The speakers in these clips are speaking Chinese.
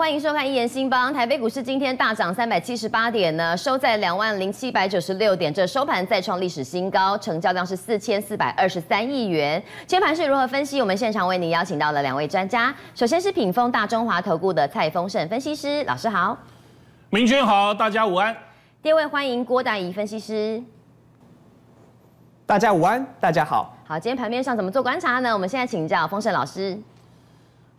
欢迎收看《一言兴邦》。台北股市今天大涨三百七十八点呢，收在两万零七百九十六点，这收盘再创历史新高，成交量是四千四百二十三亿元。接盘是如何分析？我们现场为您邀请到了两位专家，首先是品丰大中华投顾的蔡丰盛分析师，老师好。明君好，大家午安。第二位欢迎郭大怡分析师，大家午安，大家好。好，今天盘面上怎么做观察呢？我们现在请教丰盛老师。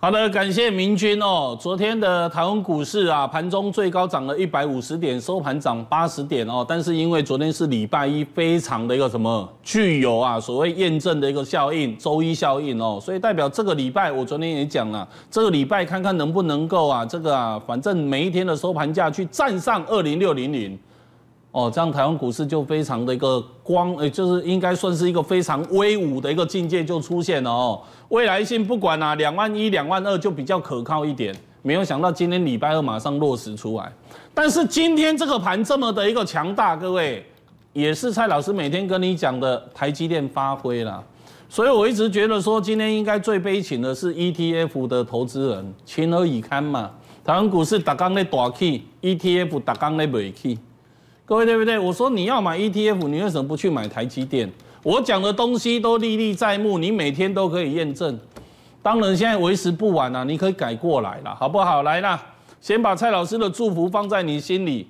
好的，感谢明君哦。昨天的台湾股市啊，盘中最高涨了一百五十点，收盘涨八十点哦。但是因为昨天是礼拜一，非常的一个什么具有啊所谓验证的一个效应，周一效应哦，所以代表这个礼拜，我昨天也讲了，这个礼拜看看能不能够啊，这个啊，反正每一天的收盘价去站上二零六零零。哦，这样台湾股市就非常的一个光，呃，就是应该算是一个非常威武的一个境界就出现了哦。未来性不管啦，两万一、两万二就比较可靠一点。没有想到今天礼拜二马上落实出来，但是今天这个盘这么的一个强大，各位也是蔡老师每天跟你讲的台积电发挥了，所以我一直觉得说今天应该最悲情的是 ETF 的投资人，情何以堪嘛？台湾股市打刚来大起，ETF 打刚来尾起。各位对不对？我说你要买 ETF，你为什么不去买台积电？我讲的东西都历历在目，你每天都可以验证。当然现在为时不晚了，你可以改过来了，好不好？来啦，先把蔡老师的祝福放在你心里。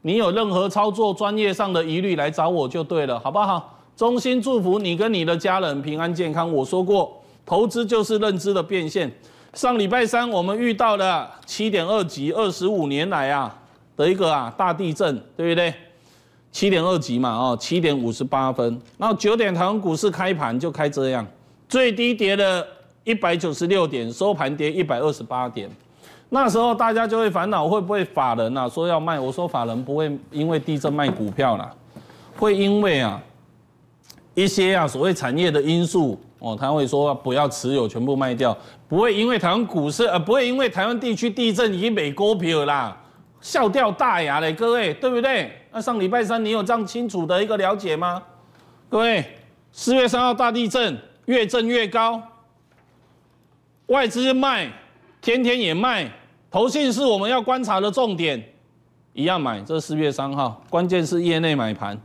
你有任何操作专业上的疑虑来找我就对了，好不好？衷心祝福你跟你的家人平安健康。我说过，投资就是认知的变现。上礼拜三我们遇到了七点二级，二十五年来啊。得一个啊大地震，对不对？七点二级嘛，哦，七点五十八分。然后九点台湾股市开盘就开这样，最低跌了一百九十六点，收盘跌一百二十八点。那时候大家就会烦恼，会不会法人呐说要卖？我说法人不会因为地震卖股票啦，会因为啊一些啊所谓产业的因素哦，他会说不要持有，全部卖掉。不会因为台湾股市，呃，不会因为台湾地区地震以美国票啦。笑掉大牙嘞，各位，对不对？那上礼拜三你有这样清楚的一个了解吗？各位，四月三号大地震越震越高，外资卖，天天也卖，投信是我们要观察的重点，一样买。这四月三号，关键是业内买盘。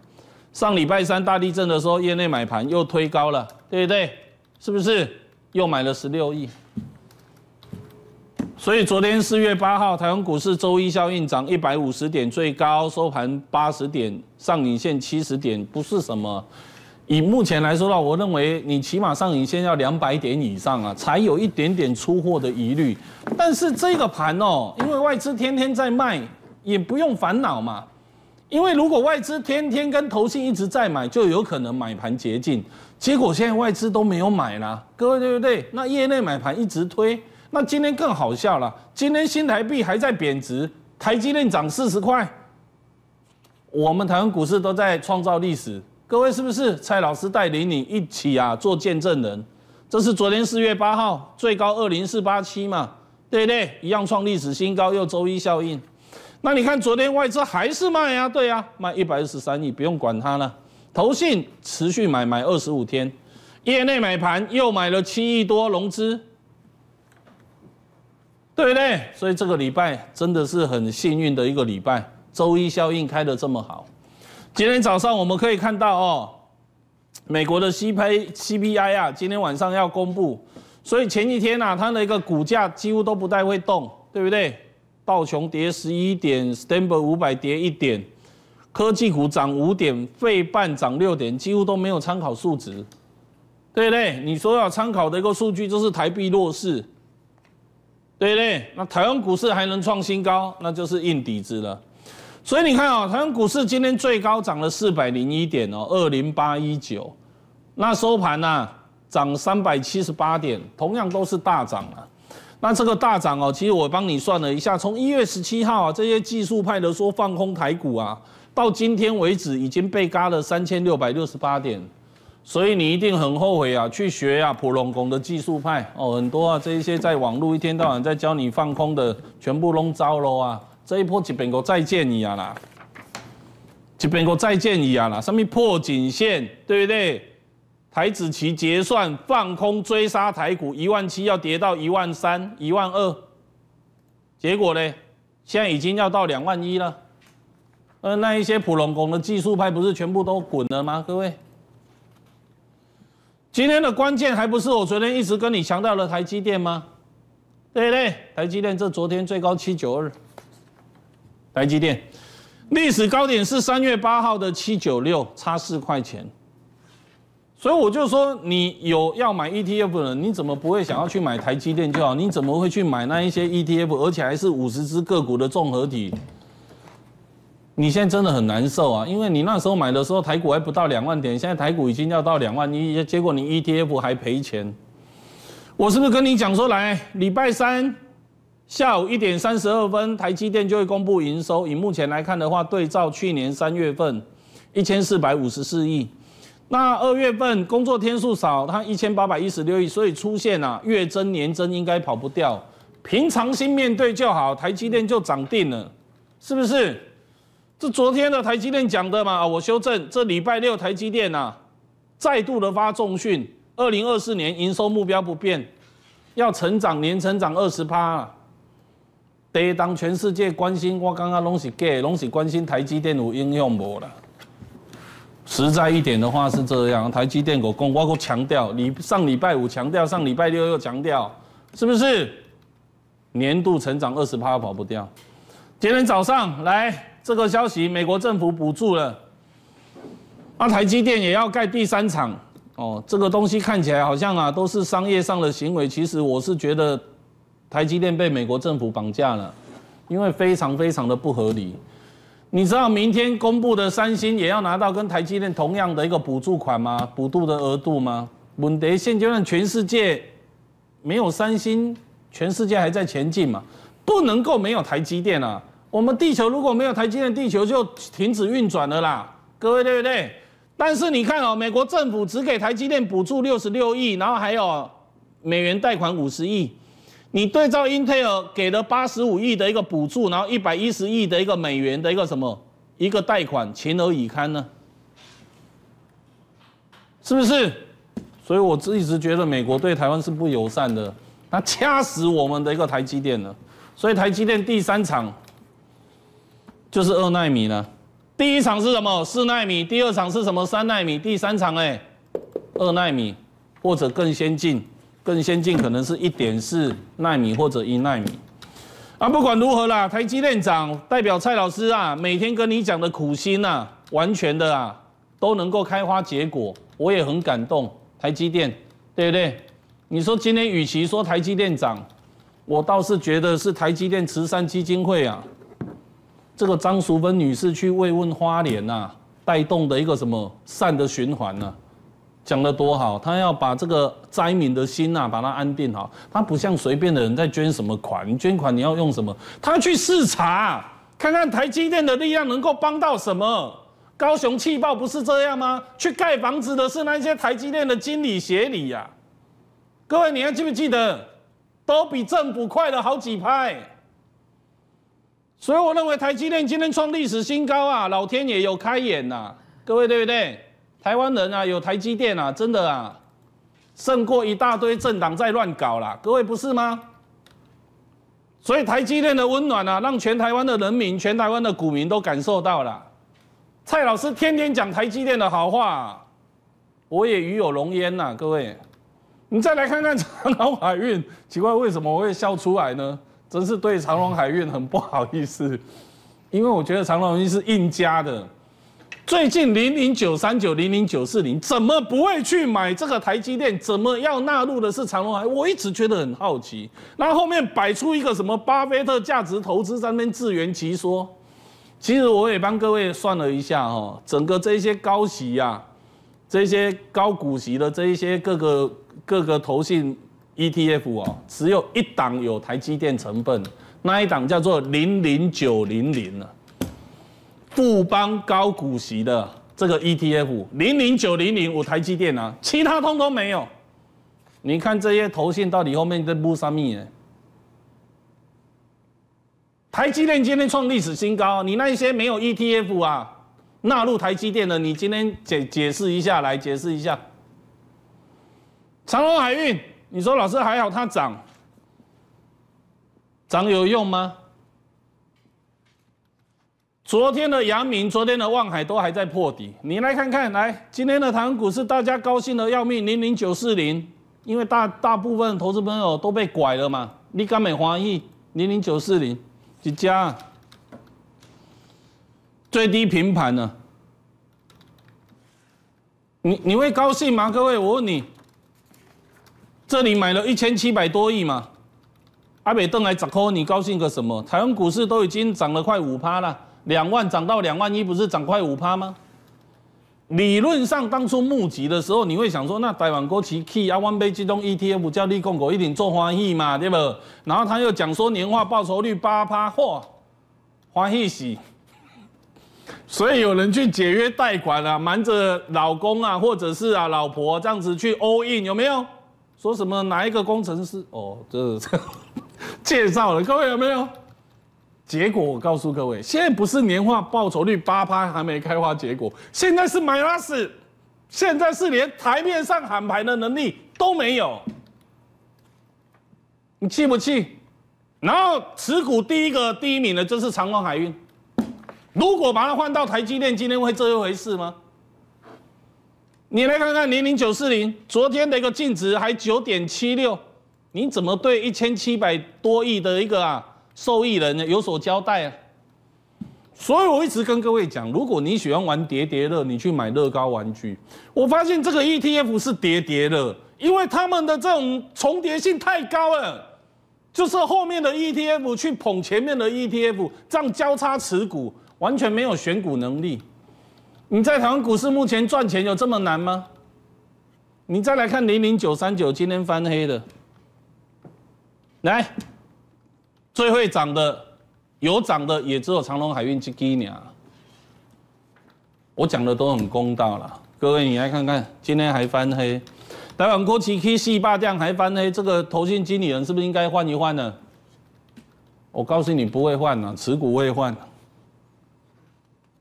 上礼拜三大地震的时候，业内买盘又推高了，对不对？是不是？又买了十六亿。所以昨天四月八号，台湾股市周一效应涨一百五十点，最高收盘八十点，上影线七十点，不是什么。以目前来说的话，我认为你起码上影线要两百点以上啊，才有一点点出货的疑虑。但是这个盘哦，因为外资天天在卖，也不用烦恼嘛。因为如果外资天天跟投信一直在买，就有可能买盘捷径。结果现在外资都没有买啦，各位对不对？那业内买盘一直推。那今天更好笑了，今天新台币还在贬值，台积电涨四十块，我们台湾股市都在创造历史，各位是不是？蔡老师带领你一起啊做见证人，这是昨天四月八号最高二零四八七嘛，对不对？一样创历史新高，又周一效应，那你看昨天外资还是卖啊，对啊，卖一百二十三亿，不用管它了，投信持续买，买二十五天，业内买盘又买了七亿多融资。对不对？所以这个礼拜真的是很幸运的一个礼拜，周一效应开得这么好。今天早上我们可以看到哦，美国的 C P C P I 啊，今天晚上要公布，所以前几天呐，它的一个股价几乎都不太会动，对不对？道琼跌十一点，S T a n B r 五百跌一点，科技股涨五点，费半涨六点，几乎都没有参考数值，对不对？你说要参考的一个数据就是台币弱势。对不对？那台湾股市还能创新高，那就是硬底子了。所以你看啊，台湾股市今天最高涨了四百零一点哦，二零八一九。那收盘呢，涨三百七十八点，同样都是大涨啊。那这个大涨哦，其实我帮你算了一下，从一月十七号啊，这些技术派的说放空台股啊，到今天为止已经被割了三千六百六十八点。所以你一定很后悔啊，去学啊普龙拱的技术派哦，很多啊这一些在网络一天到晚在教你放空的，全部弄糟了啊！这一波基本我再见你啊啦，基本我再见你啊啦，什么破颈线对不对？台子期结算放空追杀台股一万七要跌到一万三、一万二，结果呢现在已经要到两万一了。呃，那一些普龙拱的技术派不是全部都滚了吗？各位？今天的关键还不是我昨天一直跟你强调的台积电吗？对不对？台积电这昨天最高七九二，台积电历史高点是三月八号的七九六，差四块钱。所以我就说，你有要买 ETF 人，你怎么不会想要去买台积电就好？你怎么会去买那一些 ETF，而且还是五十只个股的综合体？你现在真的很难受啊，因为你那时候买的时候台股还不到两万点，现在台股已经要到两万一，结果你 ETF 还赔钱。我是不是跟你讲说，来礼拜三下午一点三十二分，台积电就会公布营收。以目前来看的话，对照去年三月份一千四百五十四亿，那二月份工作天数少，它一千八百一十六亿，所以出现啊月增年增应该跑不掉。平常心面对就好，台积电就涨定了，是不是？这昨天的台积电讲的嘛我修正。这礼拜六台积电呐，再度的发重讯，二零二四年营收目标不变，要成长年成长二十趴。得当全世界关心，我刚刚拢是给，拢是关心台积电有应用不啦？实在一点的话是这样，台积电我公，我够强调，你上礼拜五强调，上礼拜六又强调，是不是年度成长二十趴跑不掉？今天早上来。这个消息，美国政府补助了，那台积电也要盖第三厂哦。这个东西看起来好像啊，都是商业上的行为。其实我是觉得，台积电被美国政府绑架了，因为非常非常的不合理。你知道明天公布的三星也要拿到跟台积电同样的一个补助款吗？补助的额度吗？稳得现阶段全世界没有三星，全世界还在前进嘛？不能够没有台积电啊。我们地球如果没有台积电，地球就停止运转了啦！各位对不对？但是你看哦，美国政府只给台积电补助六十六亿，然后还有美元贷款五十亿。你对照英特尔给的八十五亿的一个补助，然后一百一十亿的一个美元的一个什么一个贷款，情何以堪呢？是不是？所以我一直觉得美国对台湾是不友善的，他掐死我们的一个台积电了。所以台积电第三场就是二纳米了，第一场是什么？四纳米，第二场是什么？三纳米，第三场哎，二纳米或者更先进，更先进可能是一点四纳米或者一纳米。啊，不管如何啦，台积电长代表蔡老师啊，每天跟你讲的苦心呐，完全的啊都能够开花结果，我也很感动。台积电，对不对？你说今天，与其说台积电涨，我倒是觉得是台积电慈善基金会啊。这个张淑芬女士去慰问花莲呐，带动的一个什么善的循环呢？讲的多好，她要把这个灾民的心呐，把它安定好。她不像随便的人在捐什么款，捐款你要用什么？她去视察，看看台积电的力量能够帮到什么。高雄气爆不是这样吗？去盖房子的是那些台积电的经理协理呀。各位，你还记不记得？都比政府快了好几拍。所以我认为台积电今天创历史新高啊，老天也有开眼呐，各位对不对？台湾人啊有台积电啊，真的啊，胜过一大堆政党在乱搞啦，各位不是吗？所以台积电的温暖啊，让全台湾的人民、全台湾的股民都感受到了。蔡老师天天讲台积电的好话，我也与有荣焉呐，各位。你再来看看长荣海运，奇怪为什么我会笑出来呢？真是对长隆海运很不好意思，因为我觉得长隆是硬加的，最近零零九三九零零九四零怎么不会去买这个台积电？怎么要纳入的是长隆海？我一直觉得很好奇。那后后面摆出一个什么巴菲特价值投资上面自圆其说，其实我也帮各位算了一下哦，整个这些高息呀、这些高股息的这一些各个各个投信 ETF 哦，只有一档有台积电成分，那一档叫做零零九零零了，富邦高股息的这个 ETF 零零九零零有台积电啊，其他通通没有。你看这些头线到底后面在播啥咪？哎，台积电今天创历史新高，你那一些没有 ETF 啊纳入台积电的，你今天解解释一下来解释一下，长隆海运。你说老师还好，它涨，涨有用吗？昨天的阳明，昨天的旺海都还在破底，你来看看，来今天的台湾股市，大家高兴的要命，零零九四零，因为大大部分投资朋友都被拐了嘛，你敢没怀疑？零零九四零，几家最低平盘呢？你你会高兴吗？各位，我问你。这里买了一千七百多亿嘛，阿北邓来砸科，你高兴个什么？台湾股市都已经涨了快五趴了，两万涨到两万一，不是涨快五趴吗？理论上当初募集的时候，你会想说，那台湾国旗 k e y 啊，n e b a e 中 ETF 叫利共股，一定做花艺嘛，对不？然后他又讲说年化报酬率八趴，嚯，花艺死，所以有人去解约贷款啊，瞒着老公啊，或者是啊老婆这样子去 all in 有没有？说什么哪一个工程师？哦，这这 介绍了，各位有没有？结果我告诉各位，现在不是年化报酬率八趴还没开花结果，现在是买拉屎，现在是连台面上喊牌的能力都没有，你气不气？然后持股第一个第一名的，就是长荣海运。如果把它换到台积电，今天会这一回事吗？你来看看零零九四零昨天的一个净值还九点七六，你怎么对一千七百多亿的一个啊受益人呢有所交代？啊？所以我一直跟各位讲，如果你喜欢玩叠叠乐，你去买乐高玩具。我发现这个 ETF 是叠叠乐，因为他们的这种重叠性太高了，就是后面的 ETF 去捧前面的 ETF，这样交叉持股完全没有选股能力。你在台湾股市目前赚钱有这么难吗？你再来看零零九三九今天翻黑的，来，最会涨的有涨的也只有长隆海运基金我讲的都很公道了，各位你来看看，今天还翻黑，台湾国旗 K C 霸将还翻黑，这个投信经理人是不是应该换一换呢？我告诉你不会换啊，持股会换，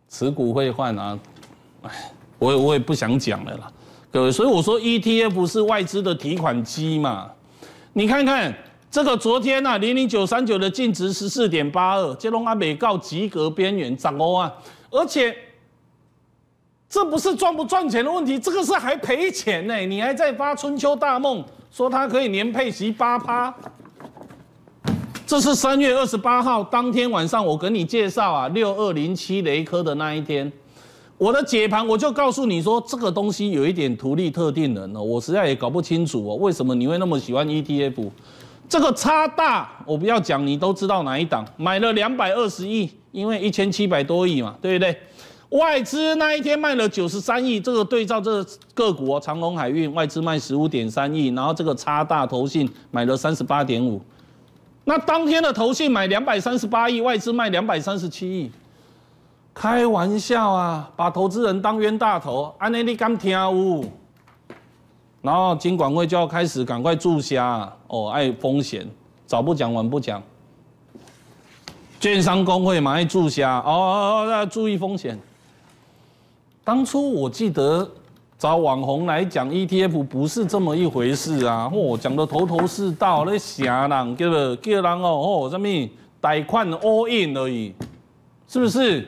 持股会换啊。哎，我我也不想讲了啦，各位，所以我说 ETF 是外资的提款机嘛，你看看这个昨天呢，零零九三九的净值十四点八二，杰龙阿美告及格边缘涨哦啊，而且这不是赚不赚钱的问题，这个是还赔钱呢，你还在发春秋大梦，说它可以年配息八趴，这是三月二十八号当天晚上我跟你介绍啊，六二零七雷科的那一天。我的解盘我就告诉你说，这个东西有一点图利特定人哦，我实在也搞不清楚哦，为什么你会那么喜欢 ETF？这个差大，我不要讲，你都知道哪一档买了两百二十亿，因为一千七百多亿嘛，对不对？外资那一天卖了九十三亿，这个对照这个股，长隆海运外资卖十五点三亿，然后这个差大，投信买了三十八点五，那当天的投信买两百三十八亿，外资卖两百三十七亿。开玩笑啊！把投资人当冤大头，安内你敢听唔？然后金管会就要开始赶快注虾哦，爱风险，早不讲晚不讲。券商工会嘛爱注虾哦哦哦，大家注意风险。当初我记得找网红来讲 ETF 不是这么一回事啊！哦，讲的头头是道，那吓人，叫不叫人哦？哦，什么贷款 all in 而已，是不是？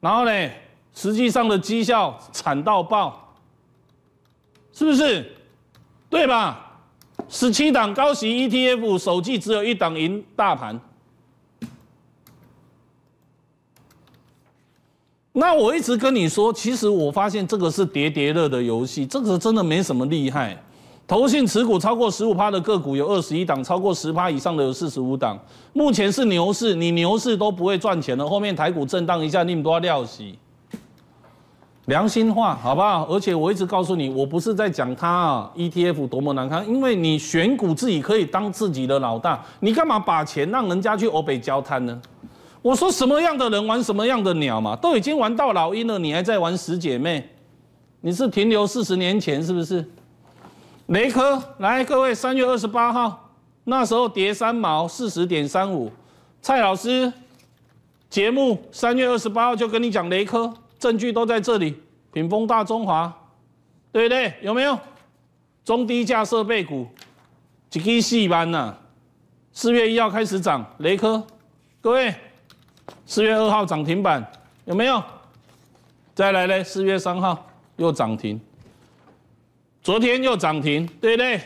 然后呢，实际上的绩效惨到爆，是不是？对吧？十七档高息 ETF 首季只有一档赢大盘，那我一直跟你说，其实我发现这个是叠叠乐的游戏，这个真的没什么厉害。投信持股超过十五趴的个股有二十一档，超过十趴以上的有四十五档。目前是牛市，你牛市都不会赚钱了。后面台股震荡一下，你们都要料血。良心话，好不好？而且我一直告诉你，我不是在讲他 ETF 多么难看，因为你选股自己可以当自己的老大，你干嘛把钱让人家去欧北交摊呢？我说什么样的人玩什么样的鸟嘛，都已经玩到老鹰了，你还在玩十姐妹？你是停留四十年前是不是？雷科来，各位，三月二十八号那时候跌三毛，四十点三五。蔡老师，节目三月二十八号就跟你讲雷科，证据都在这里。品峰大中华，对不对？有没有中低价设备股？几级戏班呢？四月一号开始涨，雷科，各位，四月二号涨停板有没有？再来嘞，四月三号又涨停。昨天又涨停，对不对？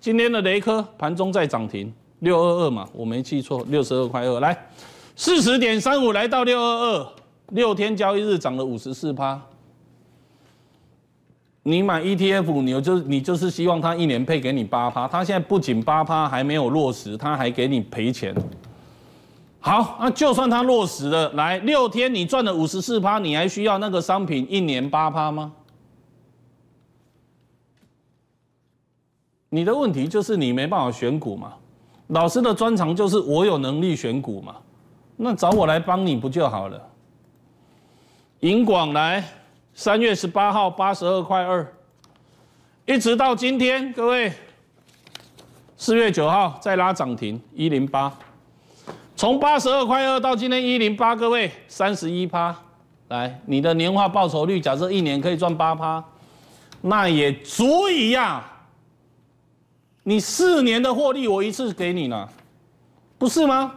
今天的雷科盘中再涨停，六二二嘛，我没记错，六十二块二，来四十点三五，来到六二二，六天交易日涨了五十四趴。你买 ETF，你就你就是希望它一年配给你八趴，它现在不仅八趴还没有落实，它还给你赔钱。好，那就算它落实了，来六天你赚了五十四趴，你还需要那个商品一年八趴吗？你的问题就是你没办法选股嘛，老师的专长就是我有能力选股嘛，那找我来帮你不就好了。银广来，三月十八号八十二块二，一直到今天，各位四月九号再拉涨停一零八，从八十二块二到今天一零八，各位三十一趴，来你的年化报酬率假设一年可以赚八趴，那也足以呀。你四年的获利，我一次给你了，不是吗？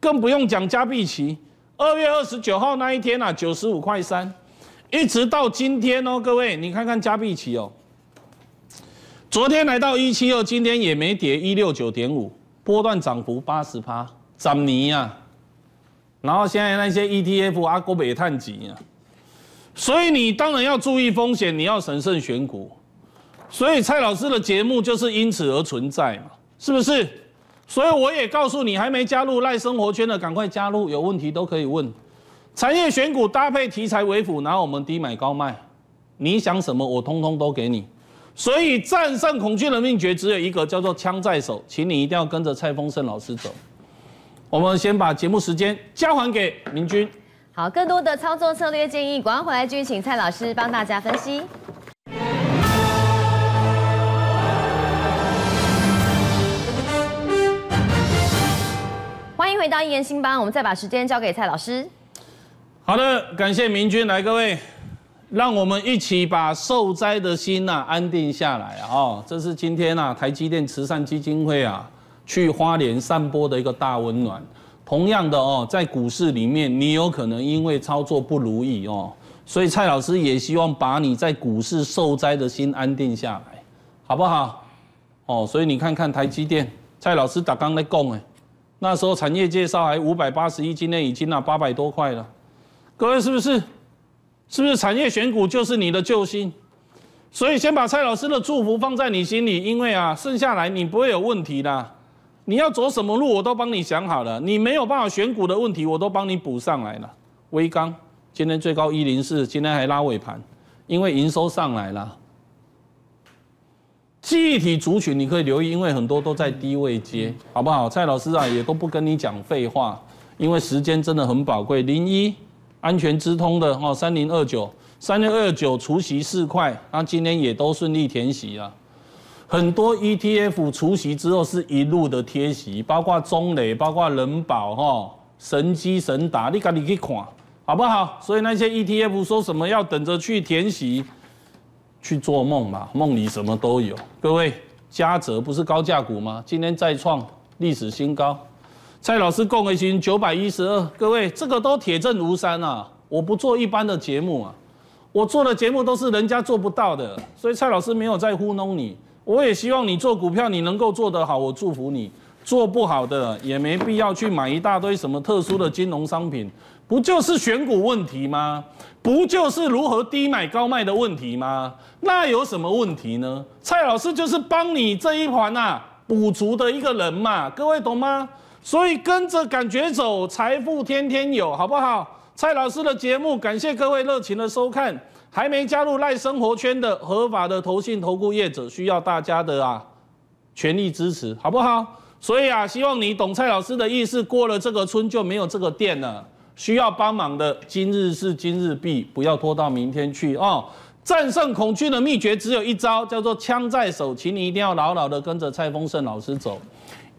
更不用讲加币期，二月二十九号那一天啊，九十五块三，一直到今天哦，各位，你看看加币期哦，昨天来到一七二，今天也没跌，一六九点五，波段涨幅八十趴，涨泥啊！然后现在那些 ETF，阿哥也探紧啊，所以你当然要注意风险，你要审慎选股。所以蔡老师的节目就是因此而存在嘛，是不是？所以我也告诉你，还没加入赖生活圈的，赶快加入，有问题都可以问。产业选股搭配题材为辅，拿我们低买高卖。你想什么，我通通都给你。所以战胜恐惧的秘诀只有一个，叫做枪在手，请你一定要跟着蔡丰盛老师走。我们先把节目时间交还给明君。好，更多的操作策略建议，赶快回来继续请蔡老师帮大家分析。到一言兴邦，我们再把时间交给蔡老师。好的，感谢明君来，各位，让我们一起把受灾的心呐安定下来啊！这是今天啊台积电慈善基金会啊去花莲散播的一个大温暖。同样的哦，在股市里面，你有可能因为操作不如意哦，所以蔡老师也希望把你在股市受灾的心安定下来，好不好？哦，所以你看看台积电，蔡老师刚刚在讲哎。那时候产业介绍还五百八十一，今天已经拿八百多块了。各位是不是？是不是产业选股就是你的救星？所以先把蔡老师的祝福放在你心里，因为啊，剩下来你不会有问题的。你要走什么路，我都帮你想好了。你没有办法选股的问题，我都帮你补上来了。威刚今天最高一零四，今天还拉尾盘，因为营收上来了。忆体族群你可以留意，因为很多都在低位接，好不好？蔡老师啊，也都不跟你讲废话，因为时间真的很宝贵。零一安全直通的哈，三零二九，三零二九除息四块，那今天也都顺利填息了。很多 ETF 除息之后是一路的贴息，包括中磊，包括人保哈，神机神达，你赶紧去看，好不好？所以那些 ETF 说什么要等着去填息。去做梦嘛，梦里什么都有。各位，嘉泽不是高价股吗？今天再创历史新高。蔡老师共一心九百一十二。各位，这个都铁证如山啊！我不做一般的节目啊，我做的节目都是人家做不到的，所以蔡老师没有在糊弄你。我也希望你做股票，你能够做得好，我祝福你。做不好的也没必要去买一大堆什么特殊的金融商品。不就是选股问题吗？不就是如何低买高卖的问题吗？那有什么问题呢？蔡老师就是帮你这一环呐，补足的一个人嘛。各位懂吗？所以跟着感觉走，财富天天有，好不好？蔡老师的节目，感谢各位热情的收看。还没加入赖生活圈的合法的投信投顾业者，需要大家的啊，全力支持，好不好？所以啊，希望你懂蔡老师的意思，过了这个村就没有这个店了。需要帮忙的，今日事今日毕，不要拖到明天去哦。战胜恐惧的秘诀只有一招，叫做枪在手，请你一定要牢牢的跟着蔡丰盛老师走，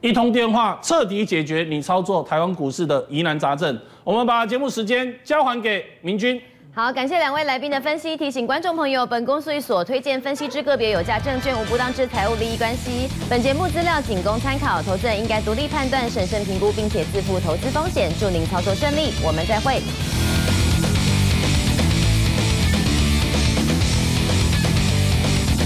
一通电话彻底解决你操作台湾股市的疑难杂症。我们把节目时间交还给明君。好，感谢两位来宾的分析，提醒观众朋友，本公司所推荐分析之个别有价证券无不当之财务利益关系。本节目资料仅供参考，投资人应该独立判断、审慎评估，并且自负投资风险。祝您操作顺利，我们再会。